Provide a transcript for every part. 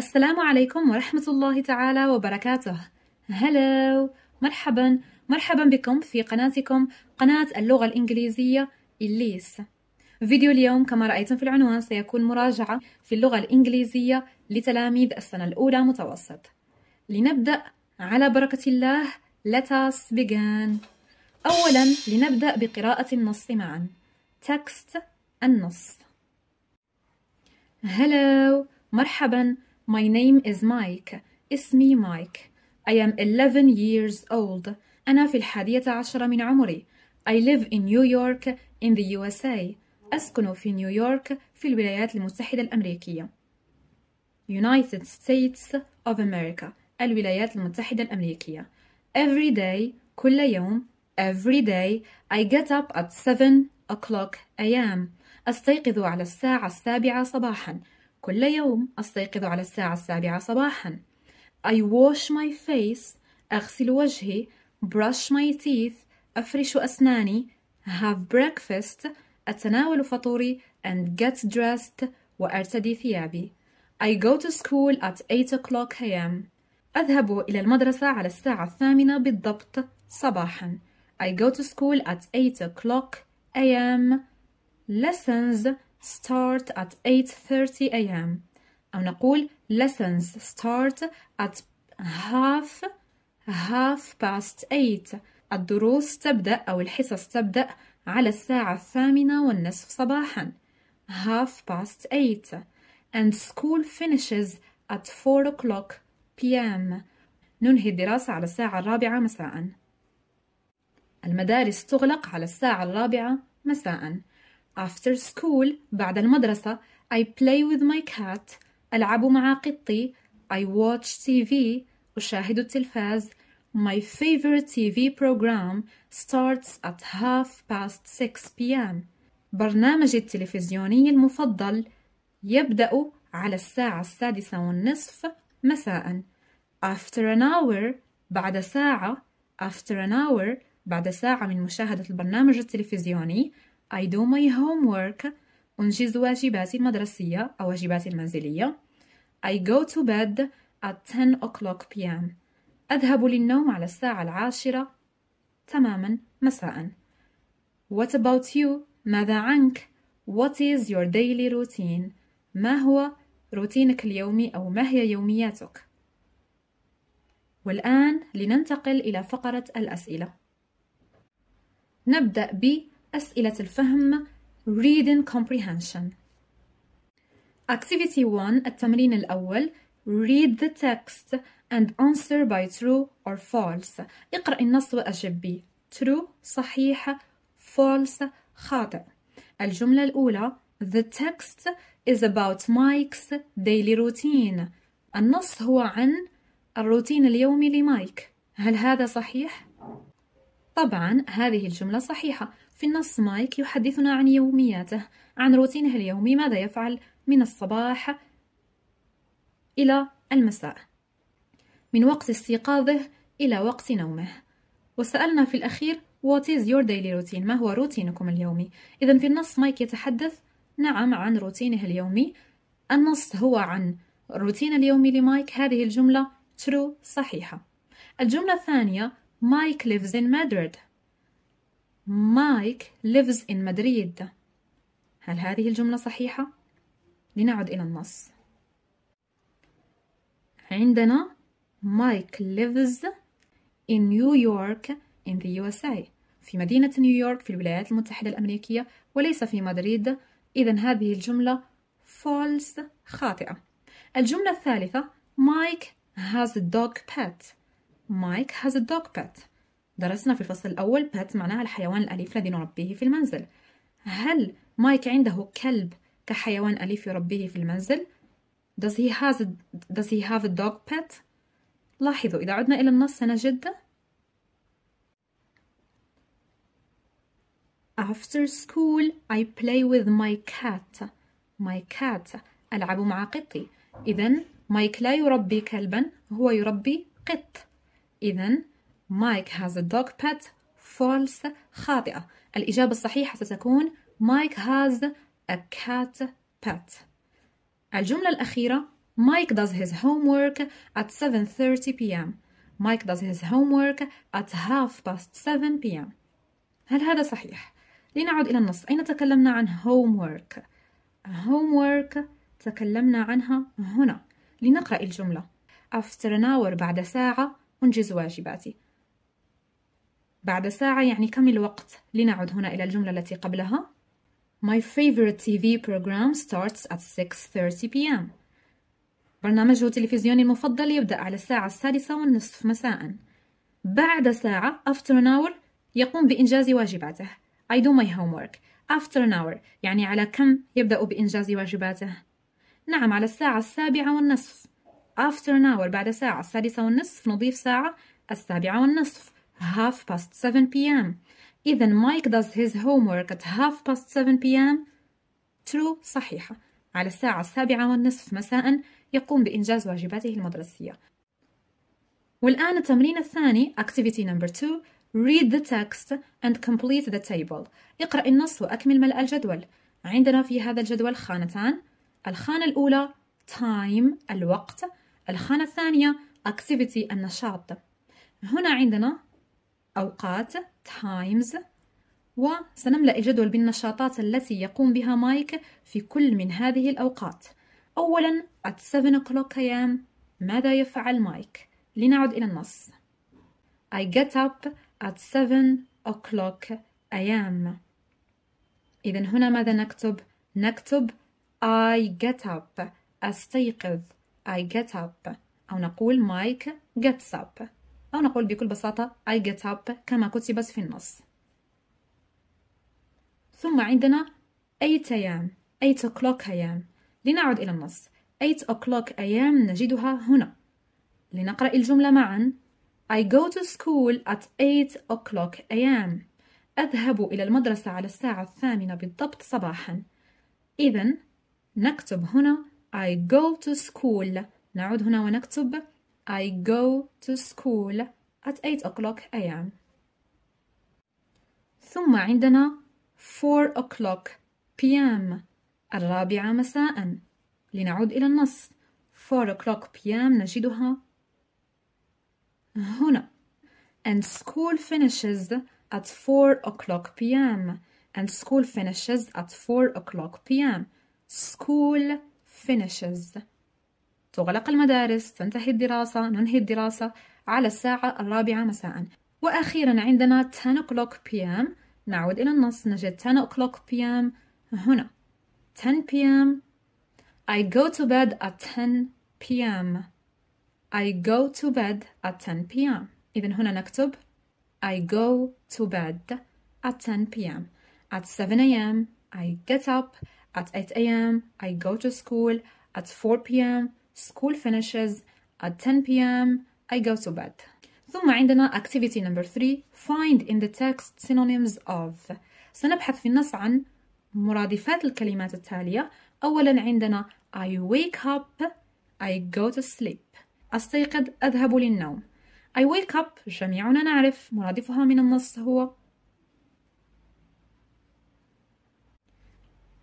السلام عليكم ورحمة الله تعالى وبركاته هلو مرحبا مرحبا بكم في قناتكم قناة اللغة الإنجليزية إليس فيديو اليوم كما رأيتم في العنوان سيكون مراجعة في اللغة الإنجليزية لتلاميذ السنة الأولى متوسط لنبدأ على بركة الله Let us begin أولا لنبدأ بقراءة النص معا تكست النص هلو مرحبا My name is Mike. اسمي مايك. I am 11 years old. أنا في الحادية عشرة من عمري. I live in New York in the USA. أسكن في نيويورك في الولايات المتحدة الأمريكية. United States of America. الولايات المتحدة الأمريكية. Every day كل يوم every day I get up at 7 o'clock a.m. أستيقظ على الساعة السابعة صباحاً كل يوم أستيقظ على الساعة السابعة صباحا I wash my face أغسل وجهي brush my teeth أفرش أسناني have breakfast أتناول فطوري and get dressed وأرتدي ثيابي I go to school at 8 o'clock a.m. أذهب إلى المدرسة على الساعة الثامنة بالضبط صباحا I go to school at 8 o'clock a.m. Lessons start at 8:30 a.m. أو نقول lessons start at half half past 8 الدروس تبدأ أو الحصص تبدأ على الساعة الثامنة والنصف صباحا half past 8 and school finishes at 4 o'clock p.m. ننهي الدراسة على الساعة الرابعة مساء المدارس تغلق على الساعة الرابعة مساءً After school بعد المدرسة I play with my cat ألعب مع قطي I watch TV أشاهد التلفاز My favorite TV program starts at half past 6 p.m. برنامجي التلفزيوني المفضل يبدأ على الساعة السادسة والنصف مساء. After an hour بعد ساعة after an hour بعد ساعة من مشاهدة البرنامج التلفزيوني I do my homework أنجز واجباتي المدرسية أو واجباتي المنزلية I go to bed at 10 o'clock p.m. أذهب للنوم على الساعة العاشرة تماما مساء What about you? ماذا عنك؟ What is your daily routine? ما هو روتينك اليومي أو ما هي يومياتك؟ والآن لننتقل إلى فقرة الأسئلة نبدأ ب أسئلة الفهم Reading Comprehension Activity 1 التمرين الأول Read the text and answer by true or false اقرأ النص وأجب به True صحيح False خاطئ الجملة الأولى The text is about Mike's daily routine النص هو عن الروتين اليومي لمايك هل هذا صحيح؟ طبعا هذه الجملة صحيحة في النص مايك يحدثنا عن يومياته عن روتينه اليومي ماذا يفعل من الصباح إلى المساء من وقت استيقاظه إلى وقت نومه وسألنا في الأخير What is your daily routine؟ ما هو روتينكم اليومي؟ إذا في النص مايك يتحدث نعم عن روتينه اليومي النص هو عن الروتين اليومي لمايك هذه الجملة true صحيحة الجملة الثانية مايك lives in Madrid مايك lives in مدريد هل هذه الجملة صحيحة؟ لنعد إلى النص عندنا مايك lives in نيويورك in the USA في مدينة نيويورك في الولايات المتحدة الأمريكية وليس في مدريد إذا هذه الجملة false خاطئة الجملة الثالثة مايك has a dog pet مايك has a dog pet درسنا في الفصل الأول بات معناها الحيوان الأليف الذي نربيه في المنزل هل مايك عنده كلب كحيوان أليف يربيه في المنزل؟ Does he, has a, does he have a dog pet? لاحظوا إذا عدنا إلى النص سنجد After school I play with my cat My cat ألعب مع قطي إذا مايك لا يربي كلبا هو يربي قط إذا Mike has a dog pet false خاطئة الإجابة الصحيحة ستكون Mike has a cat pet الجملة الأخيرة Mike does his homework at 7:30 p.m. Mike does his homework at half past 7 p.m. هل هذا صحيح؟ لنعد إلى النص أين تكلمنا عن homework؟ homework تكلمنا عنها هنا لنقرأ الجملة After an hour بعد ساعة أنجز واجباتي بعد ساعة يعني كم الوقت؟ لنعد هنا إلى الجملة التي قبلها My favorite TV program starts at 6.30 p.m. برنامجه التلفزيوني المفضل يبدأ على الساعة السادسة والنصف مساء بعد ساعة after an hour يقوم بإنجاز واجباته I do my homework after an hour يعني على كم يبدأ بإنجاز واجباته؟ نعم على الساعة السابعة والنصف after an hour بعد ساعة السادسة والنصف نضيف ساعة السابعة والنصف half past 7 p.m. إذا مايك does his homework at half past 7 p.m. True صحيحة على الساعة السابعة والنصف مساء يقوم بإنجاز واجباته المدرسية والآن التمرين الثاني Activity number 2 Read the text and complete the table اقرأ النص وأكمل ملء الجدول عندنا في هذا الجدول خانتان الخانة الأولى time الوقت الخانة الثانية activity النشاط هنا عندنا أوقات times وسنملأ جدول بالنشاطات التي يقوم بها مايك في كل من هذه الأوقات أولا at 7 o'clock am ماذا يفعل مايك؟ لنعد إلى النص I get up at 7 o'clock am إذا هنا ماذا نكتب؟ نكتب I get up أستيقظ I get up أو نقول مايك gets up أو نقول بكل بساطة I get up كما كتبت في النص ثم عندنا 8 أيام 8 o'clock أيام لنعد إلى النص 8 o'clock أيام نجدها هنا لنقرأ الجملة معا I go to school at 8 o'clock أيام أذهب إلى المدرسة على الساعة الثامنة بالضبط صباحا إذا نكتب هنا I go to school نعود هنا ونكتب I go to school at 8 o'clock a.m. ثم عندنا 4 o'clock p.m. الرابعة مساء لنعود إلى النص 4 o'clock p.m. نجدها هنا and school finishes at 4 o'clock p.m. and school finishes at 4 o'clock p.m. school finishes تغلق المدارس تنتهي الدراسة ننهي الدراسة على الساعة الرابعة مساء وأخيرا عندنا 10 o'clock p.m. نعود إلى النص نجد 10 o'clock p.m. هنا 10 p.m. I go to bed at 10 p.m. I go to bed at 10 p.m. إذا هنا نكتب I go to bed at 10 p.m. At 7 a.m. I get up. At 8 a.m. I go to school. At 4 p.m. School finishes at 10 p.m. I go to bed. ثم عندنا activity number three. find in the text synonyms of سنبحث في النص عن مرادفات الكلمات التالية أولا عندنا I wake up I go to sleep أستيقظ أذهب للنوم I wake up جميعنا نعرف مرادفها من النص هو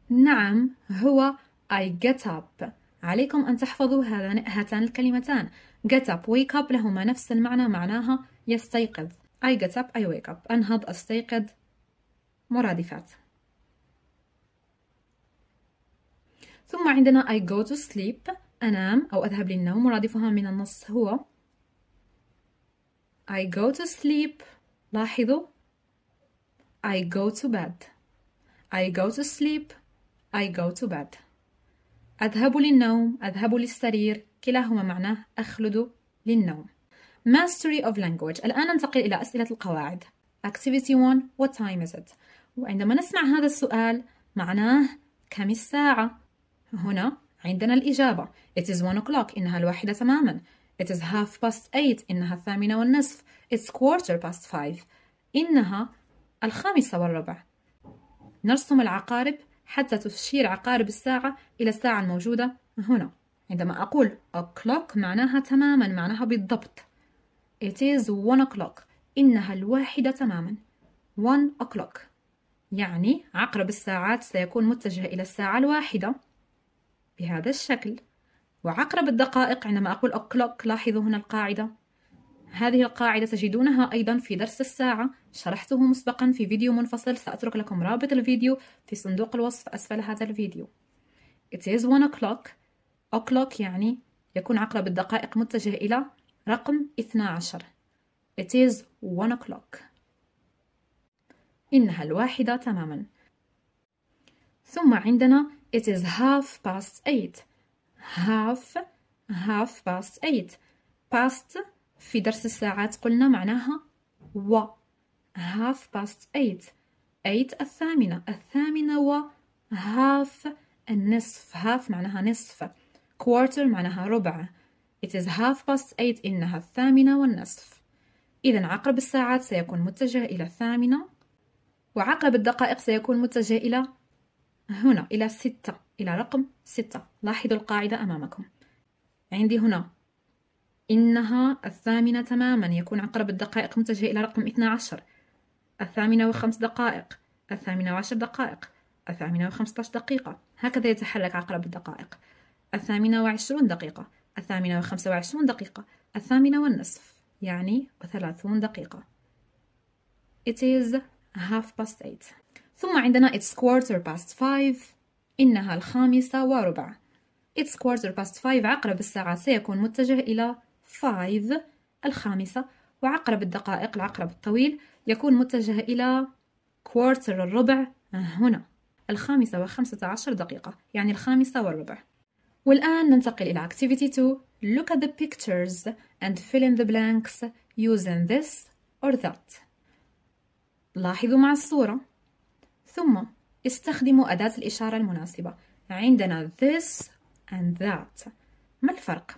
نعم هو I get up عليكم أن تحفظوا هاتان الكلمتان get up wake up لهما نفس المعنى معناها يستيقظ I get up I wake up أنهض أستيقظ مرادفات ثم عندنا I go to sleep أنام أو أذهب للنوم مرادفها من النص هو I go to sleep لاحظوا I go to bed I go to sleep I go to bed أذهب للنوم أذهب للسرير كلاهما معناه أخلد للنوم Mastery of language الآن ننتقل إلى أسئلة القواعد Activity 1 What time is it? وعندما نسمع هذا السؤال معناه كم الساعة؟ هنا عندنا الإجابة It is 1 o'clock إنها الواحدة تماما It is half past 8 إنها الثامنة والنصف It's quarter past 5 إنها الخامسة والربع نرسم العقارب حتى تشير عقارب الساعة إلى الساعة الموجودة هنا عندما أقول o'clock معناها تماما معناها بالضبط it is one o'clock إنها الواحدة تماما one o'clock يعني عقرب الساعات سيكون متجه إلى الساعة الواحدة بهذا الشكل وعقرب الدقائق عندما أقول o'clock لاحظوا هنا القاعدة هذه القاعدة تجدونها أيضا في درس الساعة شرحته مسبقا في فيديو منفصل سأترك لكم رابط الفيديو في صندوق الوصف أسفل هذا الفيديو It is one o'clock o'clock يعني يكون عقرب الدقائق متجه إلى رقم 12 It is one o'clock إنها الواحدة تماما ثم عندنا It is half past eight half half past eight past في درس الساعات قلنا معناها و half past eight eight الثامنة الثامنة و half النصف half معناها نصف quarter معناها ربع it is half past eight إنها الثامنة والنصف إذا عقرب الساعات سيكون متجه إلى الثامنة وعقرب الدقائق سيكون متجه إلى هنا إلى ستة إلى رقم ستة لاحظوا القاعدة أمامكم عندي هنا إنها الثامنة تماما يكون عقرب الدقائق متجه إلى رقم 12 الثامنة وخمس دقائق الثامنة وعشر دقائق الثامنة وخمسة دقيقة هكذا يتحرك عقرب الدقائق الثامنة وعشرون دقيقة الثامنة وخمسة وعشرون دقيقة الثامنة والنصف يعني وثلاثون دقيقة It is half past eight ثم عندنا it's quarter past five إنها الخامسة وربع It's quarter past five عقرب الساعة سيكون متجه إلى فايف الخامسة وعقرب الدقائق العقرب الطويل يكون متجه إلى كوارتر الربع آه، هنا الخامسة وخمسة عشر دقيقة يعني الخامسة والربع والآن ننتقل إلى activity 2 look at the pictures and fill in the blanks using this or that لاحظوا مع الصورة ثم استخدموا أداة الإشارة المناسبة عندنا this and that ما الفرق؟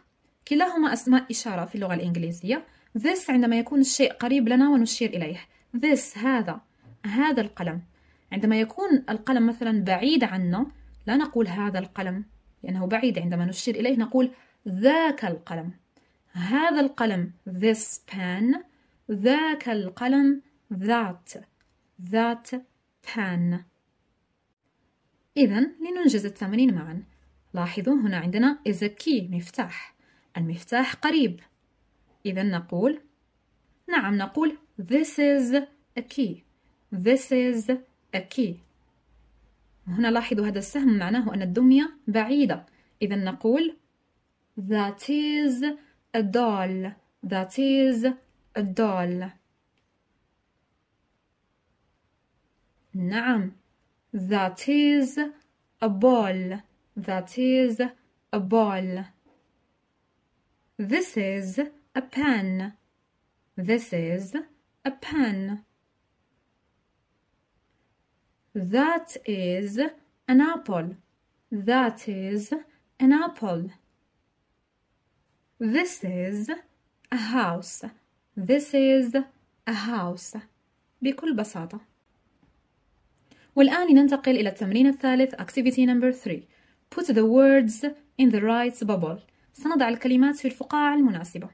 كلاهما أسماء إشارة في اللغة الإنجليزية this عندما يكون الشيء قريب لنا ونشير إليه this هذا هذا القلم عندما يكون القلم مثلا بعيد عنا لا نقول هذا القلم لأنه بعيد عندما نشير إليه نقول ذاك القلم هذا القلم this pen ذاك القلم that that pen إذا لننجز التمرين معا لاحظوا هنا عندنا is a key مفتاح المفتاح قريب إذا نقول نعم نقول this is a key this is a key هنا لاحظوا هذا السهم معناه أن الدمية بعيدة إذا نقول that is a doll that is a doll نعم that is a ball that is a ball This is a pen. This is a pen. That is an apple. That is an apple. This is a house. This is a house. بكل بساطة. والآن ننتقل إلى التمرين الثالث activity number 3. Put the words in the right bubble. سنضع الكلمات في الفقاعة المناسبة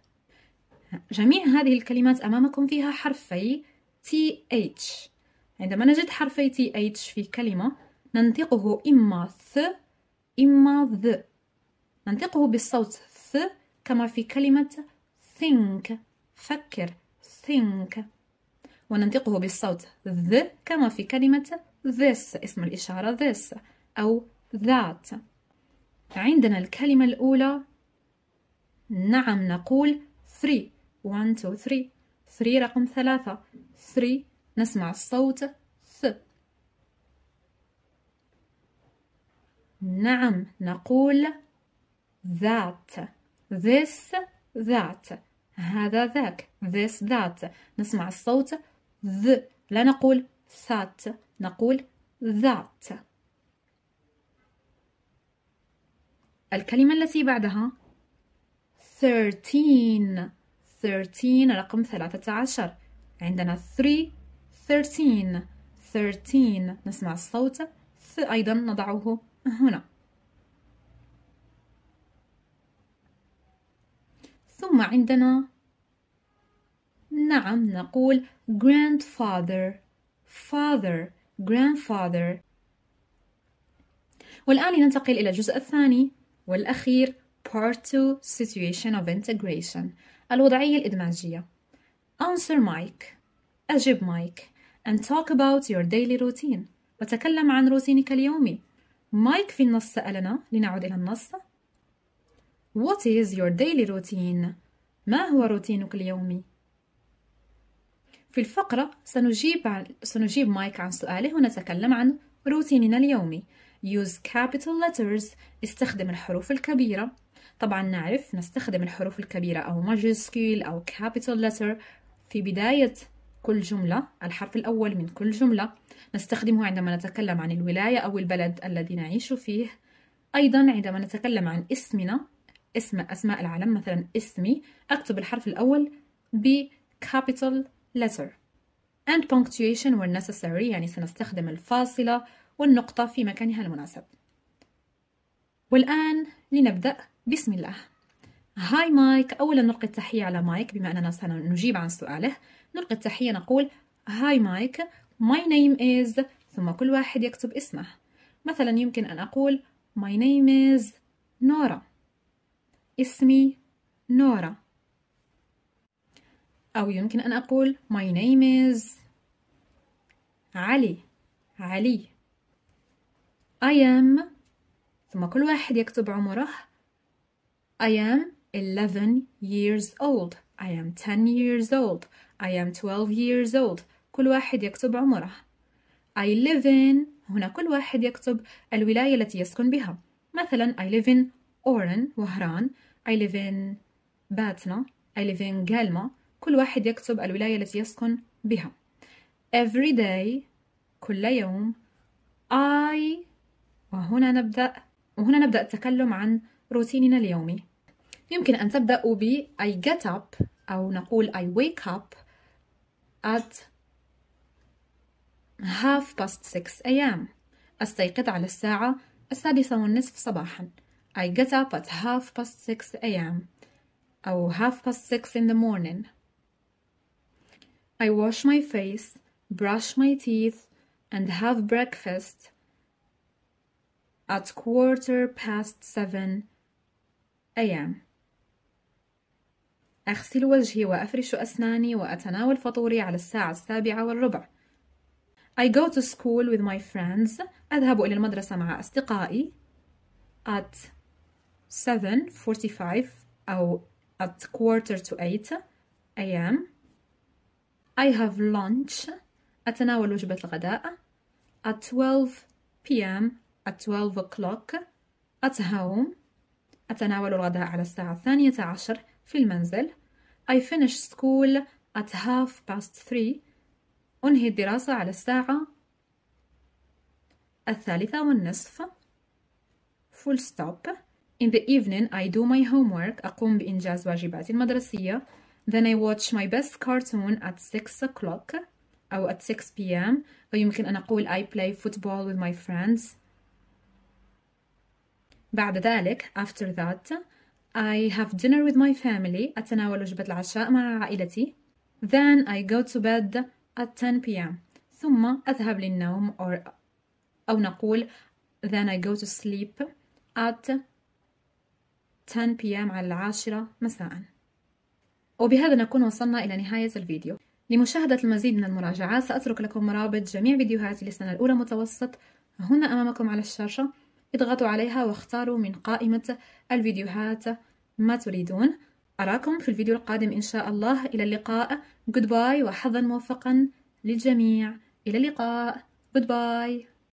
جميع هذه الكلمات أمامكم فيها حرفي th عندما نجد حرفي th في كلمة ننطقه إما ث إما ذ ننطقه بالصوت ث كما في كلمة think فكر think وننطقه بالصوت ذ كما في كلمة this اسم الإشارة this أو that عندنا الكلمة الأولى نعم نقول 3 1 2 3 3 رقم ثلاثة 3 نسمع الصوت ث نعم نقول that this that هذا ذاك this that نسمع الصوت ذ لا نقول that نقول that الكلمة التي بعدها thirteen thirteen رقم ثلاثة عشر عندنا three thirteen thirteen نسمع الصوت th أيضا نضعه هنا ثم عندنا نعم نقول grandfather father grandfather والآن ننتقل إلى الجزء الثاني والأخير Part 2 Situation of Integration الوضعية الإدماجية Answer Mike أجب مايك and talk about your daily routine وتكلم عن روتينك اليومي مايك في النص سألنا لنعود إلى النص What is your daily routine؟ ما هو روتينك اليومي؟ في الفقرة سنجيب, عن... سنجيب مايك عن سؤاله ونتكلم عن روتيننا اليومي Use capital letters استخدم الحروف الكبيرة طبعا نعرف نستخدم الحروف الكبيرة أو ماجسكيل أو كابيتال لتر في بداية كل جملة الحرف الأول من كل جملة نستخدمه عندما نتكلم عن الولاية أو البلد الذي نعيش فيه أيضا عندما نتكلم عن اسمنا اسم أسماء العالم مثلا اسمي أكتب الحرف الأول ب capital letter and punctuation when necessary يعني سنستخدم الفاصلة والنقطة في مكانها المناسب والآن لنبدأ بسم الله هاي مايك أولا نلقي التحية على مايك بما أننا سنجيب عن سؤاله نلقي التحية نقول هاي مايك ماي نيم از ثم كل واحد يكتب اسمه مثلا يمكن أن أقول ماي نيم از نورا اسمي نورا أو يمكن أن أقول ماي نيم از علي علي I am ثم كل واحد يكتب عمره I am 11 years old I am 10 years old I am 12 years old كل واحد يكتب عمره I live in هنا كل واحد يكتب الولاية التي يسكن بها مثلا I live in أورن وهران I live in باتنا I live in جالما كل واحد يكتب الولاية التي يسكن بها every day كل يوم I وهنا نبدأ وهنا نبدأ التكلم عن روتيننا اليومي يمكن أن تبدأوا ب I get up أو نقول I wake up at half past 6 a.m. أستيقظ على الساعة السادسة والنصف صباحا I get up at half past 6 a.m. أو half past 6 in the morning I wash my face, brush my teeth and have breakfast at quarter past 7 أيام أغسل وجهي وأفرش أسناني وأتناول فطوري على الساعة السابعة والربع. I go to school with my friends. أذهب إلى المدرسة مع أصدقائي at 7:45 أو at quarter to 8 أيام. I have lunch. أتناول وجبة الغداء at 12 p.m. at 12 o'clock at home أتناول الغداء على الساعة الثانية عشر في المنزل I finish school at half past three أنهي الدراسة على الساعة الثالثة والنصف full stop In the evening I do my homework أقوم بإنجاز واجباتي المدرسية Then I watch my best cartoon at six o'clock أو at six p.m. ويمكن أن أقول I play football with my friends بعد ذلك after that I have dinner with my family أتناول وجبة العشاء مع عائلتي then I go to bed at 10 p.m. ثم أذهب للنوم or أو نقول then I go to sleep at 10 p.m. على العاشرة مساء وبهذا نكون وصلنا إلى نهاية الفيديو لمشاهدة المزيد من المراجعات سأترك لكم رابط جميع فيديوهاتي للسنة الأولى متوسط هنا أمامكم على الشاشة اضغطوا عليها واختاروا من قائمة الفيديوهات ما تريدون أراكم في الفيديو القادم إن شاء الله إلى اللقاء جود باي وحظا موفقا للجميع إلى اللقاء جود باي